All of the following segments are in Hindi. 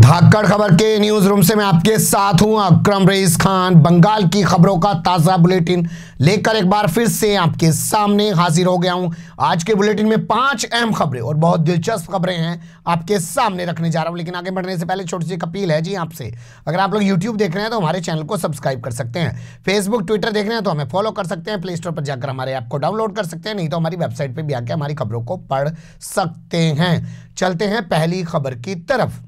धाकड़ खबर के न्यूज रूम से मैं आपके साथ हूं अक्रम रईस खान बंगाल की खबरों का ताज़ा बुलेटिन लेकर एक बार फिर से आपके सामने हाजिर हो गया हूं आज के बुलेटिन में पांच अहम खबरें और बहुत दिलचस्प खबरें हैं आपके सामने रखने जा रहा हूं लेकिन आगे बढ़ने से पहले छोटी सी अपील है जी आपसे अगर आप लोग यूट्यूब देख रहे हैं तो हमारे चैनल को सब्सक्राइब कर सकते हैं फेसबुक ट्विटर देख रहे हैं तो हमें फॉलो कर सकते हैं प्ले स्टोर पर जाकर हमारे ऐप को डाउनलोड कर सकते हैं नहीं तो हमारी वेबसाइट पर भी आकर हमारी खबरों को पढ़ सकते हैं चलते हैं पहली खबर की तरफ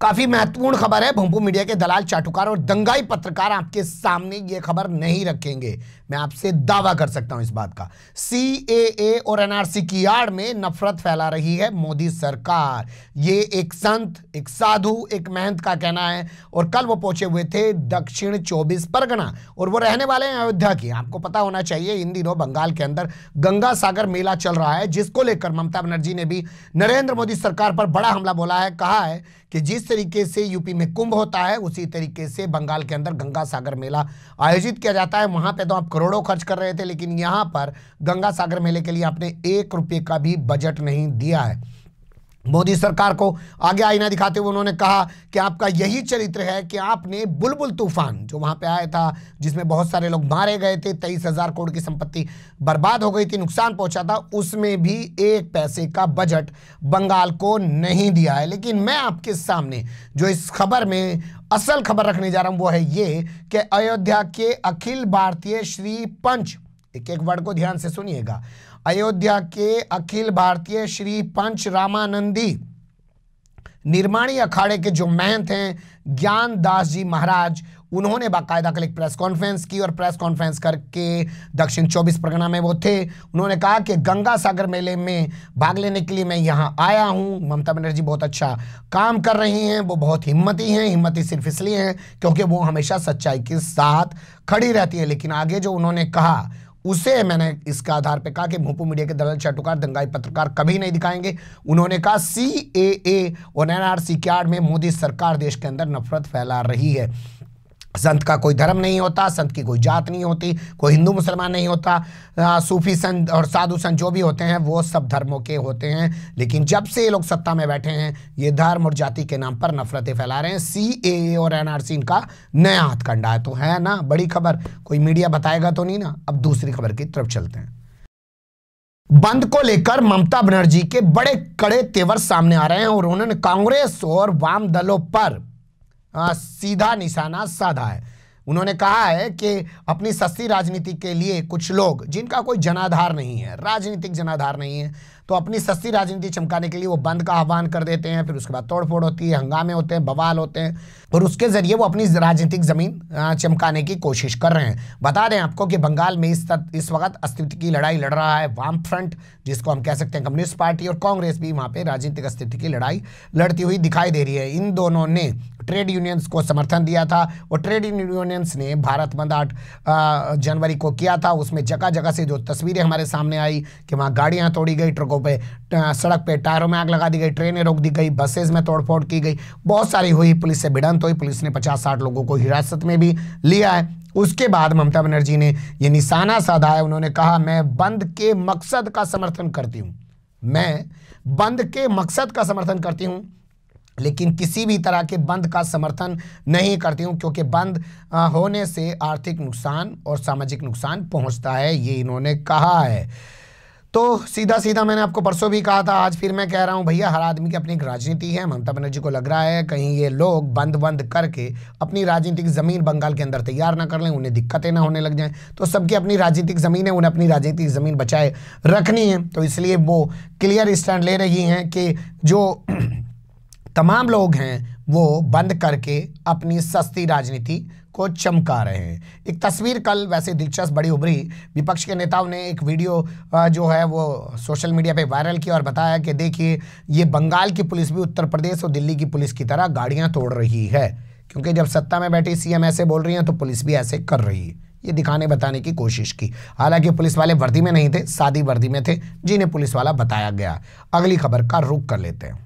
काफी महत्वपूर्ण खबर है भूमपू मीडिया के दलाल चाटुकार और दंगाई पत्रकार आपके सामने ये खबर नहीं रखेंगे मैं आपसे दावा कर सकता हूं इस बात का सी ए ए और एनआरसी की आड़ में नफरत फैला रही है मोदी सरकार ये एक संत एक साधु एक महंत का कहना है और कल वो पहुंचे हुए थे दक्षिण चौबीस परगना और वो रहने वाले हैं अयोध्या की आपको पता होना चाहिए इन दिनों बंगाल के अंदर गंगा सागर मेला चल रहा है जिसको लेकर ममता बनर्जी ने भी नरेंद्र मोदी सरकार पर बड़ा हमला बोला है कहा है कि जिस तरीके से यूपी में कुंभ होता है उसी तरीके से बंगाल के अंदर गंगा सागर मेला आयोजित किया जाता है वहां पे तो आप करोड़ों खर्च कर रहे थे लेकिन यहां पर गंगा सागर मेले के लिए आपने एक रुपये का भी बजट नहीं दिया है मोदी सरकार को आगे आईना दिखाते हुए उन्होंने कहा कि आपका यही चरित्र है कि आपने बुलबुल तूफान जो वहां पे आया था जिसमें बहुत सारे लोग मारे गए थे तेईस हज़ार करोड़ की संपत्ति बर्बाद हो गई थी नुकसान पहुंचा था उसमें भी एक पैसे का बजट बंगाल को नहीं दिया है लेकिन मैं आपके सामने जो इस खबर में असल खबर रखने जा रहा हूँ वो है ये कि अयोध्या के अखिल भारतीय श्री पंच एक एक वर्ड को ध्यान से सुनिएगा अयोध्या के अखिल भारतीय श्री पंच रामानंदी निर्माणी अखाड़े के जो महंत हैं ज्ञान दास जी महाराज उन्होंने बाकायदा कल एक प्रेस कॉन्फ्रेंस की और प्रेस कॉन्फ्रेंस करके दक्षिण 24 परगना में वो थे उन्होंने कहा कि गंगा सागर मेले में भाग लेने के लिए मैं यहाँ आया हूँ ममता बनर्जी बहुत अच्छा काम कर रही हैं वो बहुत हिम्मती हैं हिम्मती सिर्फ इसलिए हैं क्योंकि वो हमेशा सच्चाई के साथ खड़ी रहती है लेकिन आगे जो उन्होंने कहा उसे मैंने इसके आधार पर कहा कि भूपू मीडिया के दलाल चाटुकार दंगाई पत्रकार कभी नहीं दिखाएंगे उन्होंने कहा सी ए और एनआरसी के आड़ में मोदी सरकार देश के अंदर नफरत फैला रही है संत का कोई धर्म नहीं होता संत की कोई जात नहीं होती कोई हिंदू मुसलमान नहीं होता आ, सूफी संत और साधु संत जो भी होते हैं वो सब धर्मों के होते हैं लेकिन जब से ये लोग सत्ता में बैठे हैं ये धर्म और जाति के नाम पर नफरतें फैला रहे हैं सी ए और एन आर सी इनका नया हथकंडा है तो है ना बड़ी खबर कोई मीडिया बताएगा तो नहीं ना अब दूसरी खबर की तरफ चलते हैं बंद को लेकर ममता बनर्जी के बड़े कड़े तेवर सामने आ रहे हैं और उन्होंने कांग्रेस और वाम दलों पर आ, सीधा निशाना साधा है उन्होंने कहा है कि अपनी सस्ती राजनीति के लिए कुछ लोग जिनका कोई जनाधार नहीं है राजनीतिक जनाधार नहीं है तो अपनी सस्ती राजनीति चमकाने के लिए वो बंद का आह्वान कर देते हैं फिर उसके बाद तोड़फोड़ होती है हंगामे होते हैं बवाल होते हैं और उसके जरिए वो अपनी राजनीतिक ज़मीन चमकाने की कोशिश कर रहे हैं बता दें आपको कि बंगाल में इस तक, इस वक्त अस्तित्व की लड़ाई लड़ रहा है वाम फ्रंट जिसको हम कह सकते हैं कम्युनिस्ट पार्टी और कांग्रेस भी वहाँ पर राजनीतिक अस्तित्व की लड़ाई लड़ती हुई दिखाई दे रही है इन दोनों ने ट्रेड यूनियंस को समर्थन दिया था और ट्रेड यूनियंस ने भारत बंद आठ जनवरी को किया था उसमें जगह जगह से जो तस्वीरें हमारे सामने आई कि वहाँ गाड़ियाँ तोड़ी गई ट्रकों पर सड़क पर टायरों में आग लगा दी गई ट्रेनें रोक दी गई बसेज में तोड़फोड़ की गई बहुत सारी हुई पुलिस से भिड़ंत हुई पुलिस ने पचास साठ लोगों को हिरासत में भी लिया है उसके बाद ममता बनर्जी ने ये निशाना साधा है उन्होंने कहा मैं बंद के मकसद का समर्थन करती हूँ मैं बंद के मकसद का समर्थन करती हूँ लेकिन किसी भी तरह के बंद का समर्थन नहीं करती हूँ क्योंकि बंद होने से आर्थिक नुकसान और सामाजिक नुकसान पहुँचता है ये इन्होंने कहा है तो सीधा सीधा मैंने आपको परसों भी कहा था आज फिर मैं कह रहा हूँ भैया हर आदमी की अपनी एक राजनीति है ममता बनर्जी को लग रहा है कहीं ये लोग बंद बंद करके अपनी राजनीतिक ज़मीन बंगाल के अंदर तैयार ना कर लें उन्हें दिक्कतें ना होने लग जाएं तो सबकी अपनी राजनीतिक ज़मीन है उन्हें अपनी राजनीतिक ज़मीन बचाए रखनी है तो इसलिए वो क्लियर स्टैंड ले रही हैं कि जो तमाम लोग हैं वो बंद करके अपनी सस्ती राजनीति को चमका रहे हैं एक तस्वीर कल वैसे दिलचस्प बड़ी उभरी विपक्ष के नेताओं ने एक वीडियो जो है वो सोशल मीडिया पे वायरल किया और बताया कि देखिए ये बंगाल की पुलिस भी उत्तर प्रदेश और दिल्ली की पुलिस की तरह गाड़ियां तोड़ रही है क्योंकि जब सत्ता में बैठी सीएम ऐसे बोल रही हैं तो पुलिस भी ऐसे कर रही है ये दिखाने बताने की कोशिश की हालांकि पुलिस वाले वर्दी में नहीं थे सादी वर्दी में थे जिन्हें पुलिस वाला बताया गया अगली खबर का रुख कर लेते हैं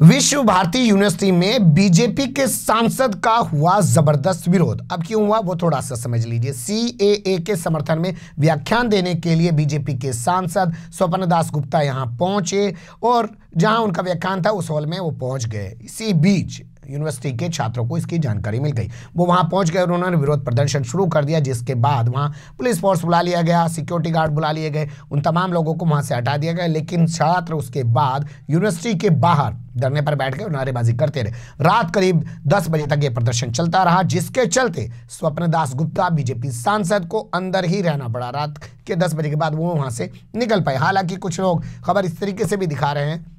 विश्व भारती यूनिवर्सिटी में बीजेपी के सांसद का हुआ जबरदस्त विरोध अब क्यों हुआ वो थोड़ा सा समझ लीजिए ए के समर्थन में व्याख्यान देने के लिए बीजेपी के सांसद स्वपन दास गुप्ता यहां पहुंचे और जहां उनका व्याख्यान था उस हॉल में वो पहुंच गए इसी बीच यूनिवर्सिटी के छात्रों को इसकी जानकारी मिल गई वो वहाँ पहुँच गए और उन्होंने विरोध प्रदर्शन शुरू कर दिया जिसके बाद वहाँ पुलिस फोर्स बुला लिया गया सिक्योरिटी गार्ड बुला लिए गए उन तमाम लोगों को वहाँ से हटा दिया गया लेकिन छात्र उसके बाद यूनिवर्सिटी के बाहर धरने पर बैठ गए नारेबाजी करते रहे रात करीब दस बजे तक ये प्रदर्शन चलता रहा जिसके चलते स्वप्न गुप्ता बीजेपी सांसद को अंदर ही रहना पड़ा रात के दस बजे के बाद वो वहाँ से निकल पाए हालांकि कुछ लोग खबर इस तरीके से भी दिखा रहे हैं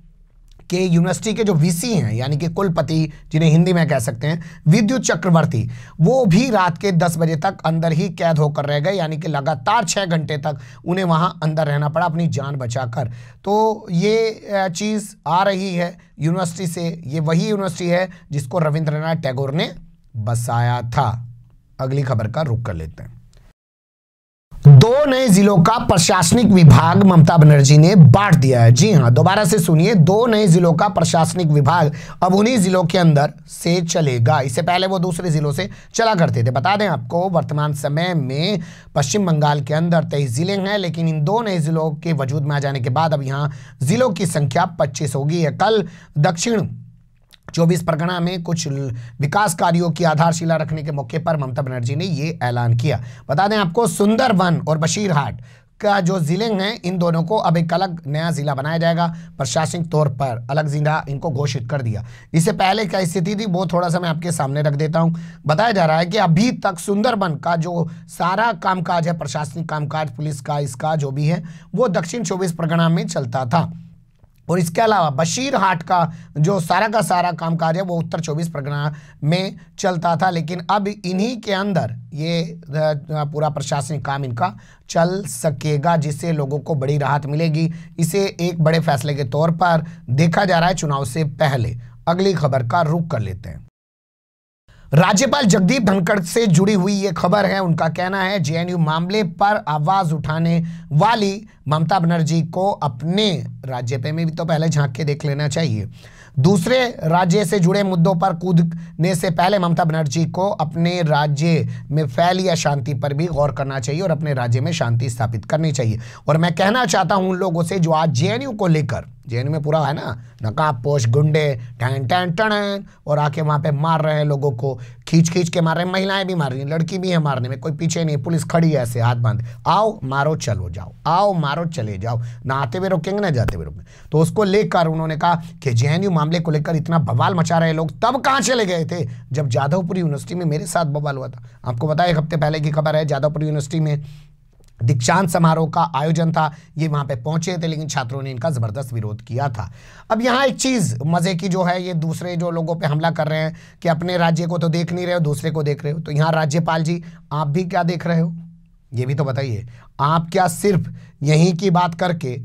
कि यूनिवर्सिटी के जो वीसी हैं यानी कि कुलपति जिन्हें हिंदी में कह सकते हैं विद्युत चक्रवर्ती वो भी रात के दस बजे तक अंदर ही कैद होकर रह गए यानी कि लगातार छः घंटे तक उन्हें वहाँ अंदर रहना पड़ा अपनी जान बचाकर तो ये चीज़ आ रही है यूनिवर्सिटी से ये वही यूनिवर्सिटी है जिसको रविंद्रनाथ टैगोर ने बसाया था अगली खबर का रुख कर लेते हैं दो नए जिलों का प्रशासनिक विभाग ममता बनर्जी ने बांट दिया है जी हाँ दोबारा से सुनिए दो नए जिलों का प्रशासनिक विभाग अब उन्हीं जिलों के अंदर से चलेगा इससे पहले वो दूसरे जिलों से चला करते थे बता दें आपको वर्तमान समय में पश्चिम बंगाल के अंदर तेईस जिले हैं लेकिन इन दो नए जिलों के वजूद में आ जाने के बाद अब यहाँ जिलों की संख्या पच्चीस होगी कल दक्षिण चौबीस परगना में कुछ विकास कार्यों की आधारशिला रखने के मौके पर ममता बनर्जी ने ये ऐलान किया बता दें आपको सुंदरवन और बशीरहाट का जो ज़िले हैं इन दोनों को अब एक अलग नया ज़िला बनाया जाएगा प्रशासनिक तौर पर अलग ज़िला इनको घोषित कर दिया इससे पहले क्या स्थिति थी वो थोड़ा सा मैं आपके सामने रख देता हूँ बताया जा रहा है कि अभी तक सुंदरबन का जो सारा कामकाज है प्रशासनिक कामकाज पुलिस का इसका जो भी है वो दक्षिण चौबीस परगना में चलता था और इसके अलावा बशीर हाट का जो सारा का सारा कामकाज है वो उत्तर चौबीस परगना में चलता था लेकिन अब इन्हीं के अंदर ये पूरा प्रशासनिक काम इनका चल सकेगा जिससे लोगों को बड़ी राहत मिलेगी इसे एक बड़े फैसले के तौर पर देखा जा रहा है चुनाव से पहले अगली खबर का रुख कर लेते हैं राज्यपाल जगदीप धनखड़ से जुड़ी हुई ये खबर है उनका कहना है जेएनयू मामले पर आवाज उठाने वाली ममता बनर्जी को अपने राज्य पे में भी तो पहले झांक के देख लेना चाहिए दूसरे राज्य से जुड़े मुद्दों पर कूदने से पहले ममता बनर्जी को अपने राज्य में फैली अशांति पर भी गौर करना चाहिए और अपने राज्य में शांति स्थापित करनी चाहिए और मैं कहना चाहता हूं उन लोगों से जो आज जेएनयू को लेकर जे में पूरा है ना नकाबपोश गुंडे टैन टैन टन और आके वहाँ पे मार रहे हैं लोगों को खींच खींच के मार रहे हैं महिलाएं भी मार रही हैं लड़की भी है मारने में कोई पीछे नहीं पुलिस खड़ी है ऐसे हाथ बांध आओ मारो चलो जाओ आओ मारो चले जाओ ना आते हुए रुकेंगे ना जाते हुए रुकेंगे तो उसको लेकर उन्होंने कहा कि जे मामले को लेकर इतना बवाल मचा रहे लोग तब कहाँ चले गए थे जब जाधवपुर यूनिवर्सिटी में मेरे साथ बवाल हुआ था आपको बताया एक हफ्ते पहले की खबर है जाधवपुर यूनिवर्सिटी में दीक्षांत समारोह का आयोजन था ये वहां पे पहुंचे थे लेकिन छात्रों ने इनका ज़बरदस्त विरोध किया था अब यहाँ एक चीज़ मज़े की जो है ये दूसरे जो लोगों पे हमला कर रहे हैं कि अपने राज्य को तो देख नहीं रहे हो दूसरे को देख रहे हो तो यहाँ राज्यपाल जी आप भी क्या देख रहे हो ये भी तो बताइए आप क्या सिर्फ यहीं की बात करके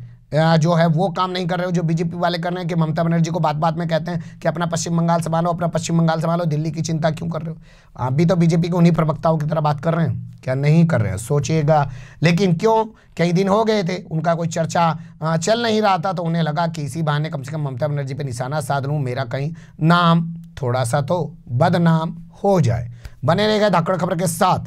जो है वो काम नहीं कर रहे हो जो बीजेपी वाले कर रहे हैं कि ममता बनर्जी को बात बात में कहते हैं कि अपना पश्चिम बंगाल संभालो अपना पश्चिम बंगाल संभालो दिल्ली की चिंता क्यों कर रहे हो आप भी तो बीजेपी के उन्हीं प्रवक्ताओं की तरह बात कर रहे हैं क्या नहीं कर रहे हैं सोचिएगा लेकिन क्यों कई दिन हो गए थे उनका कोई चर्चा चल नहीं रहा था तो उन्हें लगा कि इसी बहाने कम से कम ममता बनर्जी पर निशाना साध लूँ मेरा कहीं नाम थोड़ा सा तो बदनाम हो जाए बने रहेगा धाकड़ खबर के साथ